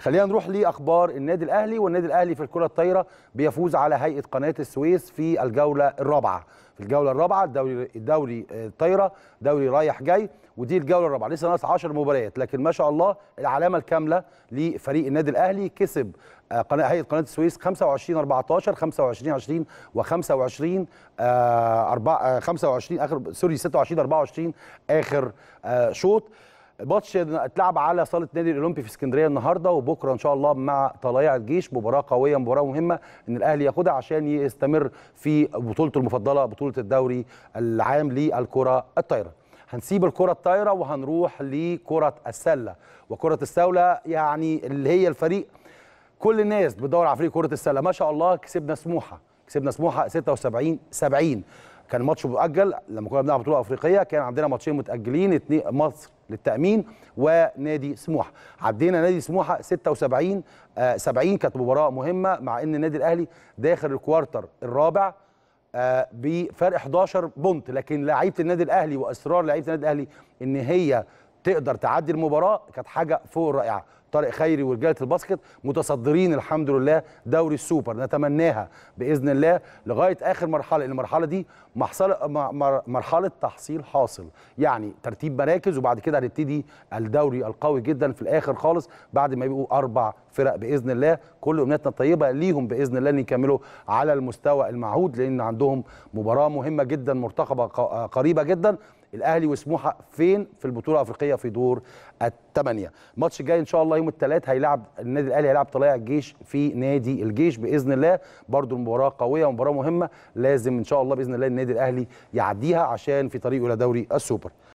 خلينا نروح لاخبار النادي الاهلي والنادي الاهلي في الكره الطايره بيفوز على هيئه قناه السويس في الجوله الرابعه في الجوله الرابعه الدوري الدوري آه، الطايره دوري رايح جاي ودي الجوله الرابعه لسه ناقص 10 مباريات لكن ما شاء الله العلامه الكامله لفريق النادي الاهلي كسب آه، قناه هيئه قناه السويس 25 14 25 20 و25 4 25 اخر سوري 26 24 اخر آه، شوط الماتش اتلعب على صاله النادي الاولمبي في اسكندريه النهارده وبكره ان شاء الله مع طلائع الجيش مباراه قويه مباراه مهمه ان الاهلي ياخدها عشان يستمر في بطولته المفضله بطوله الدوري العام للكره الطايره هنسيب الكره الطايره وهنروح لكره السله وكره السله يعني اللي هي الفريق كل الناس بتدور على فريق كره السله ما شاء الله كسبنا سموحه كسبنا سموحه 76 70 كان ماتش مؤجل لما كنا بنلعب بطوله افريقيه كان عندنا ماتشين متاجلين اثنين مصر للتامين ونادي سموحه عدينا نادي سموحه 76 70 آه، كانت مباراه مهمه مع ان النادي الاهلي داخل الكوارتر الرابع آه، بفرق 11 بونت لكن لعيبه النادي الاهلي واسرار لعيبه النادي الاهلي ان هي تقدر تعدي المباراه كانت حاجه فوق رائعه طارق خيري ورجاله الباسكت متصدرين الحمد لله دوري السوبر نتمناها باذن الله لغايه اخر مرحله المرحله دي مرحله تحصيل حاصل يعني ترتيب مراكز وبعد كده هنبتدي الدوري القوي جدا في الاخر خالص بعد ما يبقوا اربع فرق باذن الله كل امنياتنا الطيبه ليهم باذن الله ان يكملوا على المستوى المعهود لان عندهم مباراه مهمه جدا مرتقبه قريبه جدا الاهلي وسموحه فين في البطوله الافريقيه في دور الثمانيه الماتش الجاي ان شاء الله يوم الثلاث هيلعب النادي الاهلي هيلعب طلائع الجيش في نادي الجيش باذن الله برده مباراه قويه ومباراه مهمه لازم ان شاء الله باذن الله النادي الاهلي يعديها عشان في طريقه الى دوري السوبر